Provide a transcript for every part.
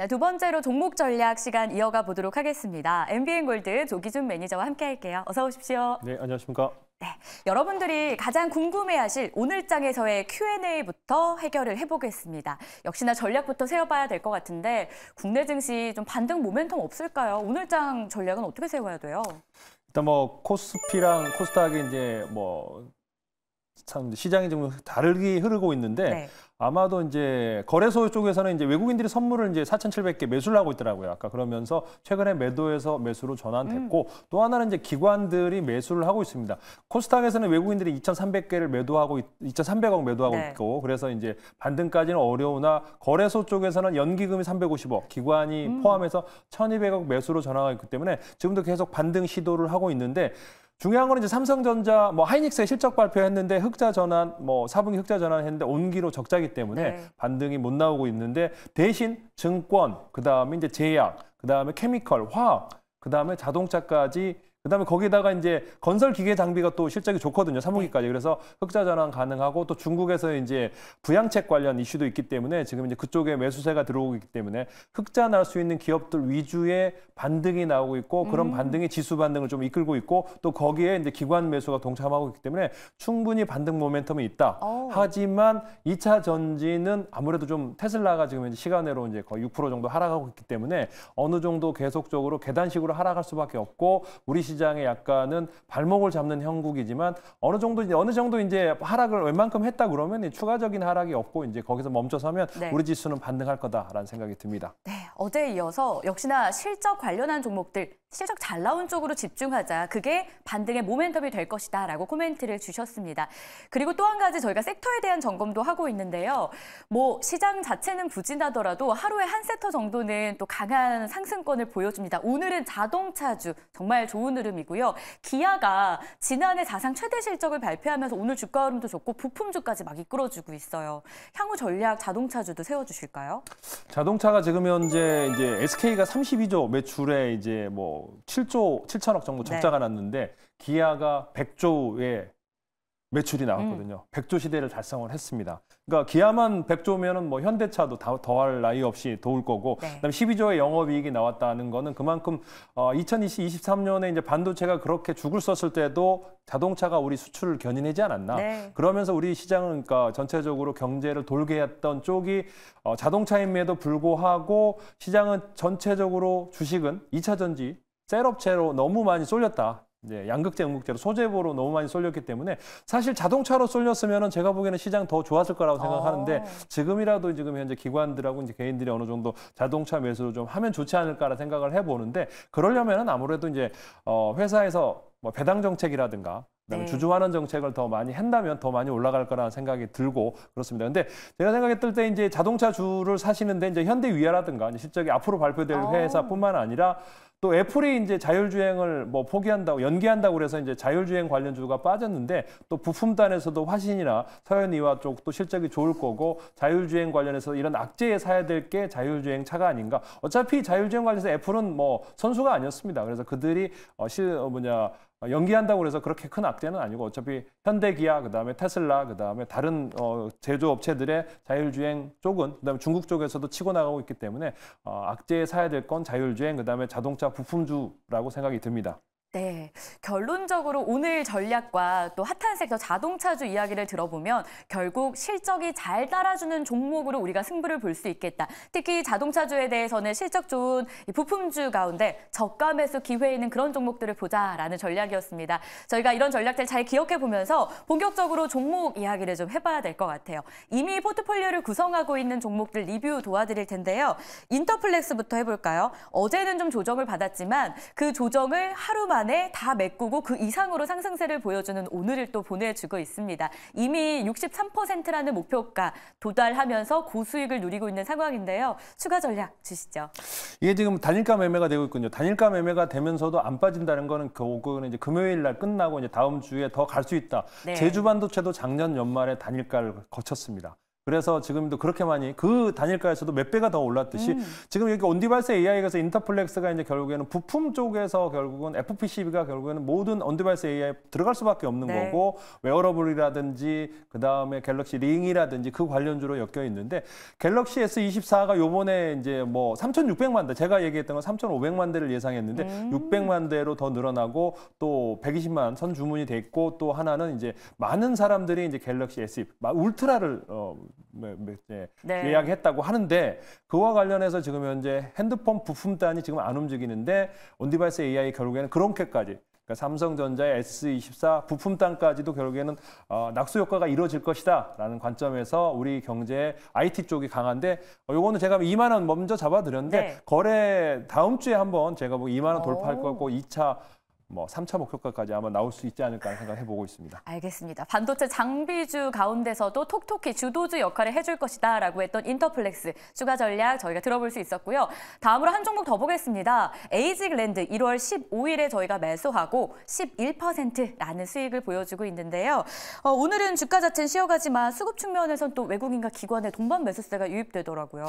네, 두 번째로 종목 전략 시간 이어가 보도록 하겠습니다. MBN 골드 조기준 매니저와 함께할게요. 어서 오십시오. 네, 안녕하십니까. 네, 여러분들이 가장 궁금해하실 오늘장에서의 Q&A부터 해결을 해보겠습니다. 역시나 전략부터 세워봐야 될 것 같은데 국내 증시 좀 반등 모멘텀 없을까요? 오늘장 전략은 어떻게 세워야 돼요? 일단 뭐 코스피랑 코스닥이 이제 뭐참 시장이 좀 다르게 흐르고 있는데 네. 아마도 이제 거래소 쪽에서는 이제 외국인들이 선물을 이제 4,700개 매수를 하고 있더라고요. 아까 그러면서 최근에 매도에서 매수로 전환됐고 음. 또 하나는 이제 기관들이 매수를 하고 있습니다. 코스닥에서는 외국인들이 2,300개를 매도하고 2,300억 매도하고 네. 있고 그래서 이제 반등까지는 어려우나 거래소 쪽에서는 연기금이 350억, 기관이 음. 포함해서 1,200억 매수로 전환하고 있기 때문에 지금도 계속 반등 시도를 하고 있는데 중요한 거는 이제 삼성전자 뭐 하이닉스의 실적 발표했는데 흑자 전환 뭐사분기 흑자 전환했는데 온기로 적자기 때문에 네. 반등이 못 나오고 있는데 대신 증권 그다음에 이제 제약 그다음에 케미컬 화학 그다음에 자동차까지 그다음에 거기다가 이제 건설 기계 장비가 또 실적이 좋거든요. 3분기까지. 그래서 흑자 전환 가능하고 또 중국에서 이제 부양책 관련 이슈도 있기 때문에 지금 이제 그쪽에 매수세가 들어오고 있기 때문에 흑자 날 수 있는 기업들 위주의 반등이 나오고 있고 그런 음. 반등이 지수 반등을 좀 이끌고 있고 또 거기에 이제 기관 매수가 동참하고 있기 때문에 충분히 반등 모멘텀이 있다. 오. 어. 하지만 2차 전지는 아무래도 좀 테슬라가 지금 이제 시간으로 이제 거의 6% 정도 하락하고 있기 때문에 어느 정도 계속적으로 계단식으로 하락할 수밖에 없고 우리 시장에 약간은 발목을 잡는 형국이지만 어느 정도 이제 어느 정도 이제 하락을 웬만큼 했다 그러면 추가적인 하락이 없고 이제 거기서 멈춰서면 네. 우리 지수는 반등할 거다라는 생각이 듭니다. 네, 어제에 이어서 역시나 실적 관련한 종목들 실적 잘 나온 쪽으로 집중하자. 그게 반등의 모멘텀이 될 것이다. 라고 코멘트를 주셨습니다. 그리고 또 한 가지 저희가 섹터에 대한 점검도 하고 있는데요. 뭐 시장 자체는 부진하더라도 하루에 한 섹터 정도는 또 강한 상승권을 보여줍니다. 오늘은 자동차주 정말 좋은 흐름이고요. 기아가 지난해 사상 최대 실적을 발표하면서 오늘 주가 흐름도 좋고 부품주까지 막 이끌어주고 있어요. 향후 전략 자동차주도 세워주실까요? 자동차가 지금 현재 이제 SK가 32조 매출에 이제 뭐 7조 7천억 정도 네. 적자가 네. 났는데 기아가 100조의 매출이 나왔거든요. 음. 100조 시대를 달성을 했습니다. 그러니까 기아만 100조면은 뭐 현대차도 다 더할 나위 없이 도울 거고 네. 그다음에 12조의 영업 이익이 나왔다는 거는 그만큼 어 2020, 23년에 이제 반도체가 그렇게 죽을 썼을 때도 자동차가 우리 수출을 견인하지 않았나. 네. 그러면서 우리 시장은 그러니까 전체적으로 경제를 돌게 했던 쪽이 어 자동차임에도 불구하고 시장은 전체적으로 주식은 2차 전지 셀업체로 너무 많이 쏠렸다. 이제 양극재, 음극재로 소재보로 너무 많이 쏠렸기 때문에 사실 자동차로 쏠렸으면 제가 보기에는 시장 더 좋았을 거라고 생각하는데 아. 지금이라도 지금 현재 기관들하고 이제 개인들이 어느 정도 자동차 매수를 좀 하면 좋지 않을까라 생각을 해보는데 그러려면은 아무래도 이제 어 회사에서 뭐 배당 정책이라든가 그다음에 네. 주주환원 정책을 더 많이 한다면 더 많이 올라갈 거라는 생각이 들고 그렇습니다. 근데 제가 생각했을 때 이제 자동차 주를 사시는데 이제 현대위아라든가 이제 실적이 앞으로 발표될 아. 회사뿐만 아니라 또 애플이 이제 자율주행을 뭐 포기한다고 연기한다고 그래서 이제 자율주행 관련주가 빠졌는데 또 부품단에서도 화신이나 서현이와 쪽도 실적이 좋을 거고 자율주행 관련해서 이런 악재에 사야 될 게 자율주행 차가 아닌가. 어차피 자율주행 관련해서 애플은 뭐 선수가 아니었습니다. 그래서 그들이 어, 실 어, 뭐냐 어, 연기한다고 해서 그렇게 큰 악재는 아니고 어차피 현대기아 그다음에 테슬라 그다음에 다른 어, 제조업체들의 자율주행 쪽은 그다음에 중국 쪽에서도 치고 나가고 있기 때문에 어, 악재에 사야 될 건 자율주행 그다음에 자동차 부품주라고 생각이 듭니다. 네, 결론적으로 오늘 전략과 또 핫한 섹터 자동차주 이야기를 들어보면 결국 실적이 잘 따라주는 종목으로 우리가 승부를 볼 수 있겠다. 특히 자동차주에 대해서는 실적 좋은 부품주 가운데 저가 매수 기회 있는 그런 종목들을 보자라는 전략이었습니다. 저희가 이런 전략들 잘 기억해 보면서 본격적으로 종목 이야기를 좀 해봐야 될 것 같아요. 이미 포트폴리오를 구성하고 있는 종목들 리뷰 도와드릴 텐데요. 인터플렉스부터 해볼까요? 어제는 좀 조정을 받았지만 그 조정을 하루 만에 안에 다 메꾸고 그 이상으로 상승세를 보여주는 오늘을 또 보내주고 있습니다. 이미 63%라는 목표가 도달하면서 고수익을 누리고 있는 상황인데요. 추가 전략 주시죠. 이게 지금 단일가 매매가 되고 있군요. 단일가 매매가 되면서도 안 빠진다는 거는 결국은 이제 금요일 날 끝나고 이제 다음 주에 더 갈 수 있다. 네. 제주 반도체도 작년 연말에 단일가를 거쳤습니다. 그래서 지금도 그렇게 많이 그 단일가에서도 몇 배가 더 올랐듯이 음. 지금 여기 온디발스 AI에서 인터플렉스가 이제 결국에는 부품 쪽에서 결국은 FPCB가 결국에는 모든 온디발스 AI 에 들어갈 수밖에 없는 네. 거고 웨어러블이라든지 그 다음에 갤럭시 링이라든지 그 관련주로 엮여 있는데 갤럭시 S24가 요번에 이제 뭐 3,600만 대 제가 얘기했던 건 3,500만 대를 예상했는데 음. 600만 대로 더 늘어나고 또 120만 선 주문이 됐고또 하나는 이제 많은 사람들이 이제 갤럭시 S2 울트라를 어, 뭐, 뭐 네. 예약했다고 하는데 그와 관련해서 지금 현재 핸드폰 부품단이 지금 안 움직이는데 온디바이스 AI 결국에는 그렇게까지 그러니까 삼성전자의 S24 부품단까지도 결국에는 어, 낙수 효과가 이루어질 것이다라는 관점에서 우리 경제 IT 쪽이 강한데 어, 요거는 제가 2만 원 먼저 잡아드렸는데 네. 거래 다음 주에 한번 제가 보고 뭐 2만 원 돌파할 거고 2차 뭐 3차 목표가까지 아마 나올 수 있지 않을까 생각해 보고 있습니다. 알겠습니다. 반도체 장비주 가운데서도 톡톡히 주도주 역할을 해줄 것이다 라고 했던 인터플렉스 추가 전략 저희가 들어볼 수 있었고요. 다음으로 한 종목 더 보겠습니다. 에이직랜드 1월 15일에 저희가 매수하고 11%라는 수익을 보여주고 있는데요. 어, 오늘은 주가 자체는 쉬어가지만 수급 측면에서는또 외국인과 기관의 동반 매수세가 유입되더라고요.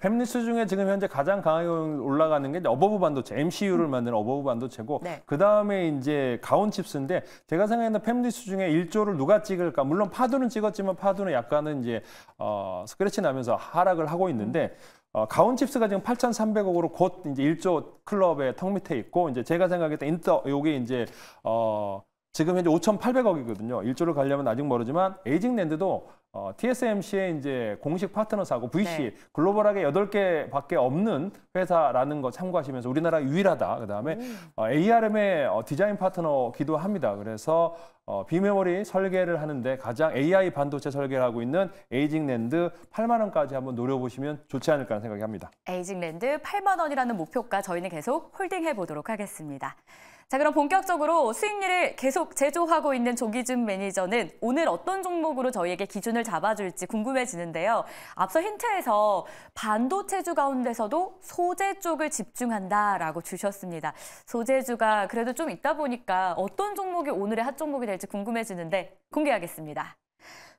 팹리스 중에 지금 현재 가장 강하게 올라가는 게 어버브 반도체, MCU를 음. 만드는 어버브 반도체고 네. 그다음 다음에 이제 가온 칩스인데 제가 생각했던 팸리스 중에 1조를 누가 찍을까? 물론 파도는 찍었지만 파도는 약간은 이제 어, 스크래치 나면서 하락을 하고 있는데 어, 가온 칩스가 지금 8,300억으로 곧 이제 1조 클럽의 턱 밑에 있고 이제 제가 생각했던 인터 요게 이제 어 지금 현재 5,800억이거든요. 1조를 가려면 아직 모르지만 에이징랜드도 어, TSMC의 이제 공식 파트너사고 VC 네. 글로벌하게 8개밖에 없는 회사라는 거 참고하시면서 우리나라 유일하다. 그다음에 음. 어, ARM의 어, 디자인 파트너기도 합니다. 그래서 어, 비메모리 설계를 하는데 가장 AI 반도체 설계를 하고 있는 에이징랜드 8만 원까지 한번 노려보시면 좋지 않을까 생각이 합니다. 에이징랜드 8만 원이라는 목표가 저희는 계속 홀딩해 보도록 하겠습니다. 자, 그럼 본격적으로 수익률을 계속 제조하고 있는 조기준 매니저는 오늘 어떤 종목으로 저희에게 기준을 잡아줄지 궁금해지는데요. 앞서 힌트에서 반도체주 가운데서도 소재 쪽을 집중한다라고 주셨습니다. 소재주가 그래도 좀 있다 보니까 어떤 종목이 오늘의 핫 종목이 될지 궁금해지는데 공개하겠습니다.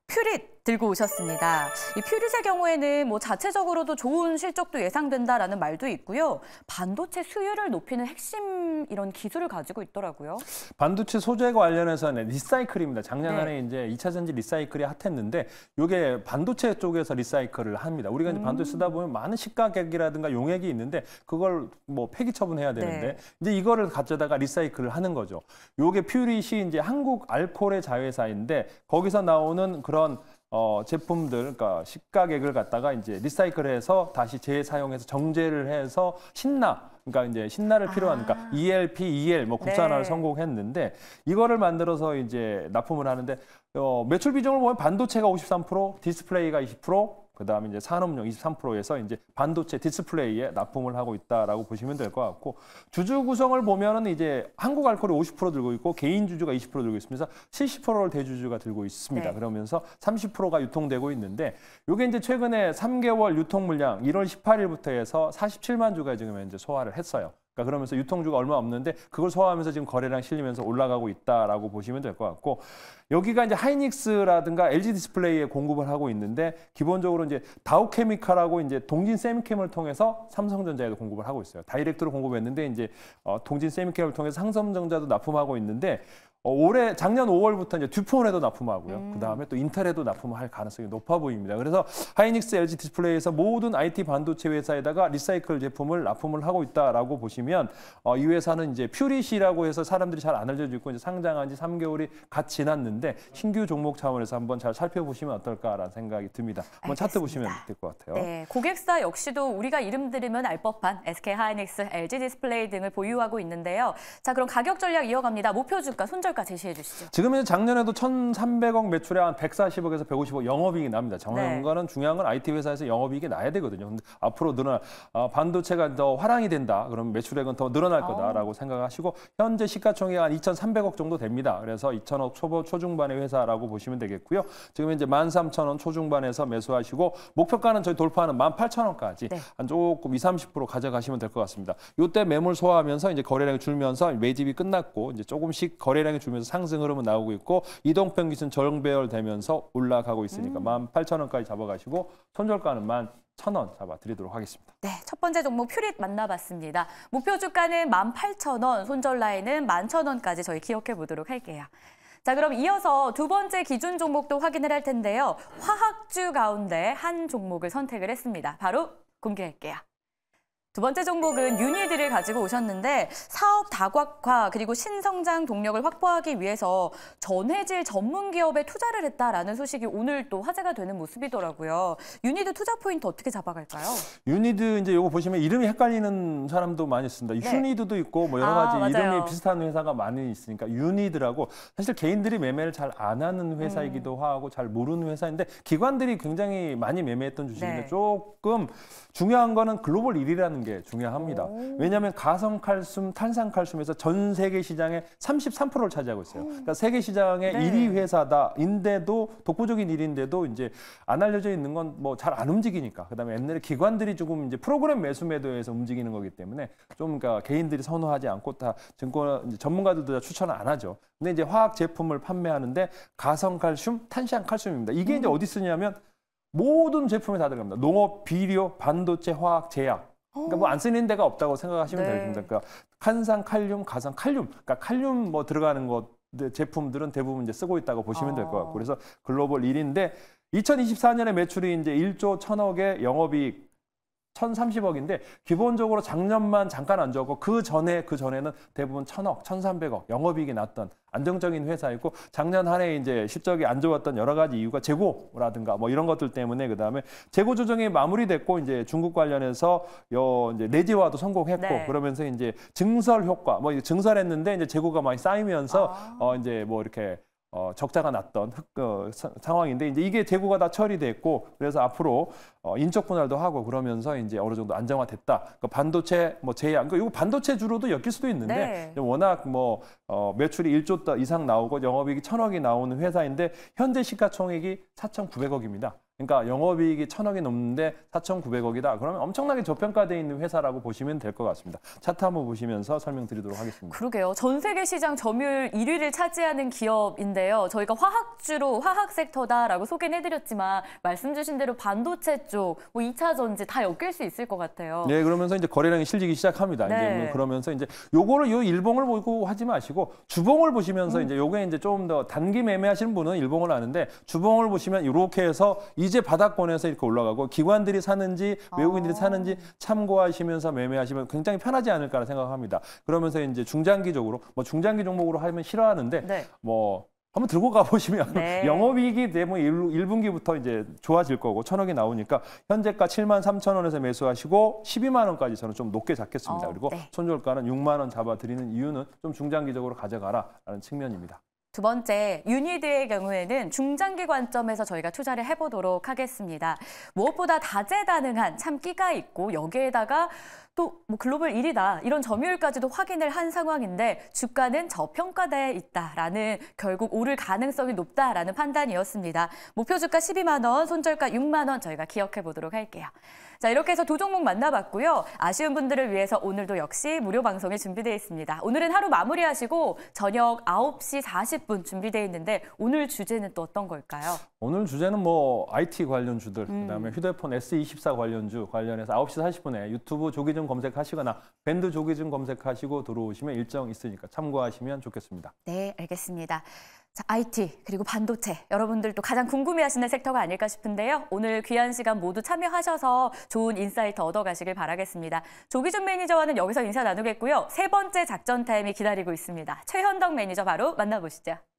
퓨릿 들고 오셨습니다. 이퓨리스의 경우에는 뭐 자체적으로도 좋은 실적도 예상된다라는 말도 있고요. 반도체 수율을 높이는 핵심 이런 기술을 가지고 있더라고요. 반도체 소재 관련해서는 리사이클입니다. 작년 네. 안에 이제 2차 전지 리사이클이 핫했는데 이게 반도체 쪽에서 리사이클을 합니다. 우리가 이제 반도체 쓰다 보면 음. 많은 시가격이라든가 용액이 있는데 그걸 뭐 폐기 처분해야 되는데 네. 이제 이거를 가져다가 리사이클을 하는 거죠. 요게 퓨리이 이제 한국 알콜의 자회사인데 거기서 나오는 그런 어, 제품들, 그러니까 식가객을 갖다가 이제 리사이클해서 다시 재사용해서 정제를 해서 신나, 그러니까 이제 신나를 필요하니까 그러니까 아. ELP, EL 뭐 네. 국산화를 네. 성공했는데 이거를 만들어서 이제 납품을 하는데 어, 매출 비중을 보면 반도체가 53%, 디스플레이가 20%, 그다음에 이제 산업용 23%에서 이제 반도체 디스플레이에 납품을 하고 있다라고 보시면 될 것 같고 주주 구성을 보면은 이제 한국 알콜이 50% 들고 있고 개인 주주가 20% 들고 있으면서 70%를 대주주가 들고 있습니다. 네. 그러면서 30%가 유통되고 있는데 요게 이제 최근에 3개월 유통 물량 1월 18일부터 해서 47만 주가 지금 현재 소화를 했어요. 그러니까 그러면서 유통주가 얼마 없는데 그걸 소화하면서 지금 거래량 실리면서 올라가고 있다라고 보시면 될 것 같고 여기가 이제 하이닉스라든가 LG 디스플레이에 공급을 하고 있는데 기본적으로 이제 다우케미칼하고 이제 동진 세미캠을 통해서 삼성전자에도 공급을 하고 있어요. 다이렉트로 공급했는데 이제 어, 동진 세미캠을 통해서 삼성전자도 납품하고 있는데 어, 올해 작년 5월부터 이제 듀폰에도 납품하고요. 음. 그 다음에 또 인텔에도 납품할 가능성이 높아 보입니다. 그래서 하이닉스 LG 디스플레이에서 모든 IT 반도체 회사에다가 리사이클 제품을 납품을 하고 있다라고 보시면 어, 이 회사는 이제 퓨리시라고 해서 사람들이 잘 안 알려져 있고 이제 상장한 지 3개월이 갓 지났는데 신규 종목 차원에서 한번 잘 살펴보시면 어떨까라는 생각이 듭니다. 한번 알겠습니다. 차트 보시면 될 것 같아요. 네, 고객사 역시도 우리가 이름 들으면 알 법한 SK 하이닉스, LG 디스플레이 등을 보유하고 있는데요. 자, 그럼 가격 전략 이어갑니다. 목표 주가 손절 평가 제시해 주시죠. 지금 이제 작년에도 1,300억 매출에 한 140억에서 150억 영업이익이 납니다. 정원과는 네. 중요한 건 IT 회사에서 영업이익이 나야 되거든요. 근데 앞으로 늘어날 아, 반도체가 더 화랑이 된다. 그럼 매출액은 더 늘어날 어. 거다라고 어. 생각하시고 현재 시가총액 한 2,300억 정도 됩니다. 그래서 2,000억 초보 초중반의 회사라고 보시면 되겠고요. 지금 이제 13,000원 초중반에서 매수하시고 목표가는 저희 돌파하는 18,000원까지 네. 한 조금 2, 30% 가져가시면 될 것 같습니다. 요때 매물 소화하면서 이제 거래량이 줄면서 매집이 끝났고 이제 조금씩 거래량이 주면서 상승 흐름은 나오고 있고 이동평 기준 절배열되면서 올라가고 있으니까 음. 18,000원까지 잡아가시고 손절가는 1 0 0 0원 잡아드리도록 하겠습니다. 네, 첫 번째 종목 퓨릿 만나봤습니다. 목표 주가는 18,000원, 손절 라인은 11,000원까지 저희 기억해 보도록 할게요. 자, 그럼 이어서 두 번째 기준 종목도 확인을 할 텐데요. 화학주 가운데 한 종목을 선택을 했습니다. 바로 공개할게요. 두 번째 종목은 유니드를 가지고 오셨는데 사업 다각화 그리고 신성장 동력을 확보하기 위해서 전해질 전문 기업에 투자를 했다라는 소식이 오늘 또 화제가 되는 모습이더라고요. 유니드 투자 포인트 어떻게 잡아갈까요? 유니드 이제 요거 보시면 이름이 헷갈리는 사람도 많이 있습니다. 네. 휴니드도 있고 뭐 여러 가지 아, 이름이 비슷한 회사가 많이 있으니까 유니드라고 사실 개인들이 매매를 잘 안 하는 회사이기도 음. 하고 잘 모르는 회사인데 기관들이 굉장히 많이 매매했던 주식인데 네. 조금 중요한 거는 글로벌 1위라는 게 중요합니다. 왜냐하면 가성 칼슘, 탄산 칼슘에서 전 세계 시장의 33%를 차지하고 있어요. 음. 그러니까 세계 시장의 네. 1위 회사다인데도 독보적인 일인데도 이제 안 알려져 있는 건 뭐 잘 안 움직이니까 그다음에 옛날에 기관들이 조금 이제 프로그램 매수 매도에서 움직이는 거기 때문에 좀 그러니까 개인들이 선호하지 않고 다 증권 전문가들도 다 추천을 안 하죠. 근데 이제 화학 제품을 판매하는데 가성 칼슘, 탄산 칼슘입니다. 이게 이제 음. 어디 쓰냐면 모든 제품에 다 들어갑니다. 농업, 비료, 반도체, 화학, 제약. 그러니까 뭐 안 쓰는 데가 없다고 생각하시면 네. 습니다 그러니까 칸산, 칼륨, 가산, 칼륨. 그러니까 칼륨 뭐 들어가는 것 네, 제품들은 대부분 이제 쓰고 있다고 보시면 될 것 같고. 아. 그래서 글로벌 1위인데 2024년에 매출이 이제 1조 1000억의 영업이익 1,030억인데 기본적으로 작년만 잠깐 안 좋았고 그 전에 그 전에는 대부분 1,000억, 1,300억 영업이익이 났던 안정적인 회사이고 작년 한 해 이제 실적이 안 좋았던 여러 가지 이유가 재고라든가 뭐 이런 것들 때문에 그다음에 재고 조정이 마무리됐고 이제 중국 관련해서 요 이제 내재화도 성공했고 네. 그러면서 이제 증설 효과 뭐 증설했는데 이제 재고가 많이 쌓이면서 아. 어 이제 뭐 이렇게 어, 적자가 났던 흑, 어, 상황인데 이제 이게 재고가 다 처리됐고 그래서 앞으로 어, 인적 분할도 하고 그러면서 이제 어느 정도 안정화됐다. 그러니까 반도체 뭐 제약 그러니까 이거 반도체 주로도 엮일 수도 있는데 네. 워낙 뭐 어, 매출이 1조 이상 나오고 영업이익이 천억이 나오는 회사인데 현재 시가총액이 4,900억입니다. 그러니까 영업이익이 천억이 넘는데 사천구백억이다 그러면 엄청나게 저평가되어 있는 회사라고 보시면 될 것 같습니다. 차트 한번 보시면서 설명드리도록 하겠습니다. 그러게요. 전 세계 시장 점유율 1위를 차지하는 기업인데요. 저희가 화학주로 화학 섹터다라고 소개는 해드렸지만 말씀 주신 대로 반도체 쪽, 뭐 2차 전지 다 엮일 수 있을 것 같아요. 네, 그러면서 이제 거래량이 실리기 시작합니다. 네. 이제 그러면서 이제 요거를 요 일봉을 보고 하지 마시고 주봉을 보시면서 음. 이제 요게 이제 조금 더 단기 매매하시는 분은 일봉을 아는데 주봉을 보시면 이렇게 해서 이 이제 바닥권에서 이렇게 올라가고 기관들이 사는지 외국인들이 아. 사는지 참고하시면서 매매하시면 굉장히 편하지 않을까라 생각합니다. 그러면서 이제 중장기적으로 뭐 중장기 종목으로 하면 싫어하는데 네. 뭐 한번 들고 가보시면 네. 영업이익이 되면 1, 분기부터 이제 좋아질 거고 천억이 나오니까 현재가 7만 3천 원에서 매수하시고 12만 원까지 저는 좀 높게 잡겠습니다. 어, 그리고 네. 손절가는 6만 원 잡아드리는 이유는 좀 중장기적으로 가져가라라는 측면입니다. 두 번째, 유니드의 경우에는 중장기 관점에서 저희가 투자를 해보도록 하겠습니다. 무엇보다 다재다능한 참 끼가 있고 여기에다가 또뭐 글로벌 1위다 이런 점유율까지도 확인을 한 상황인데 주가는 저평가돼 있다라는 결국 오를 가능성이 높다라는 판단이었습니다. 목표 주가 12만 원, 손절가 6만 원 저희가 기억해 보도록 할게요. 자 이렇게 해서 두 종목 만나봤고요. 아쉬운 분들을 위해서 오늘도 역시 무료 방송에 준비되어 있습니다. 오늘은 하루 마무리하시고 저녁 9시 40분 준비되어 있는데 오늘 주제는 또 어떤 걸까요? 오늘 주제는 뭐 IT 관련주들, 음. 그다음에 휴대폰 S24 관련주 관련해서 9시 40분에 유튜브 조기종 관련 검색하시거나 밴드 조기즘 검색하시고 들어오시면 일정 있으니까 참고하시면 좋겠습니다. 네, 알겠습니다. 자, IT 그리고 반도체 여러분들도 가장 궁금해하시는 섹터가 아닐까 싶은데요. 오늘 귀한 시간 모두 참여하셔서 좋은 인사이트 얻어가시길 바라겠습니다. 조기준 매니저와는 여기서 인사 나누겠고요. 세 번째 작전 타임이 기다리고 있습니다. 최현덕 매니저 바로 만나보시죠.